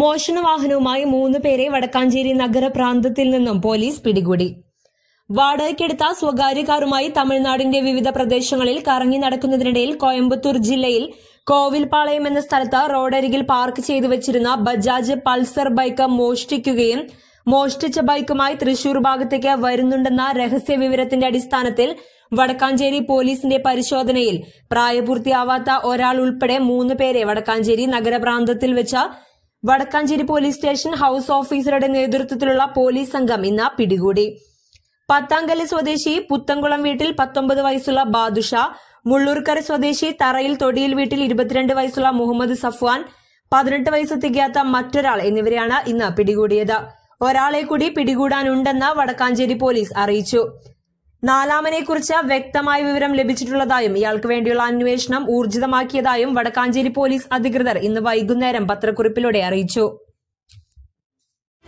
മോഷണ വാഹനവുമായി മൂന്ന് പേരെ വടക്കാഞ്ചേരി നഗരപ്രാന്തത്തിൽ നിന്നും പോലീസ് പിടികൂടി വാടകയ്ക്കെടുത്ത സ്വകാര്യ കാറുമായി തമിഴ്നാടിന്റെ വിവിധ പ്രദേശങ്ങളിൽ കറങ്ങി നടക്കുന്നതിനിടയിൽ കോയമ്പത്തൂർ ജില്ലയിൽ കോവിൽപാളയം എന്ന സ്ഥലത്ത് റോഡരികിൽ പാർക്ക് ചെയ്തു വച്ചിരുന്ന ബജാജ് പൾസർ ബൈക്ക് മോഷ്ടിക്കുകയും മോഷ്ടിച്ച ബൈക്കുമായി തൃശൂർ ഭാഗത്തേക്ക് വരുന്നുണ്ടെന്ന രഹസ്യ വിവരത്തിന്റെ അടിസ്ഥാനത്തിൽ വടക്കാഞ്ചേരി പോലീസിന്റെ പരിശോധനയിൽ പ്രായപൂർത്തിയാവാത്ത ഒരാൾ ഉൾപ്പെടെ മൂന്ന് പേരെ വടക്കാഞ്ചേരി നഗരപ്രാന്തത്തിൽ വെച്ച വടക്കാഞ്ചേരി പോലീസ് സ്റ്റേഷൻ ഹൌസ് ഓഫീസറുടെ നേതൃത്വത്തിലുള്ള പോലീസ് സംഘം ഇന്ന് പിടികൂടി പത്താങ്കല് സ്വദേശി പുത്തംകുളം വീട്ടിൽ പത്തൊമ്പത് വയസ്സുള്ള ബാദുഷ മുള്ളൂർക്കര സ്വദേശി തറയിൽ തൊടിയിൽ വീട്ടിൽ ഇരുപത്തിരണ്ട് വയസ്സുള്ള മുഹമ്മദ് സഫ്വാൻ പതിനെട്ട് വയസ്സ് തികയാത്ത മറ്റൊരാൾ എന്നിവരെയാണ് ഇന്ന് പിടികൂടിയത് ഒരാളെ കൂടി പിടികൂടാനുണ്ടെന്ന് വടക്കാഞ്ചേരി പോലീസ് അറിയിച്ചു നാലാമനെ കുറിച്ച് വ്യക്തമായ വിവരം ലഭിച്ചിട്ടുള്ളതായും ഇയാൾക്ക് വേണ്ടിയുള്ള അന്വേഷണം ഊർജിതമാക്കിയതായും വടക്കാഞ്ചേരി പോലീസ് അധികൃതർ ഇന്ന് വൈകുന്നേരം പത്രക്കുറിപ്പിലൂടെ അറിയിച്ചു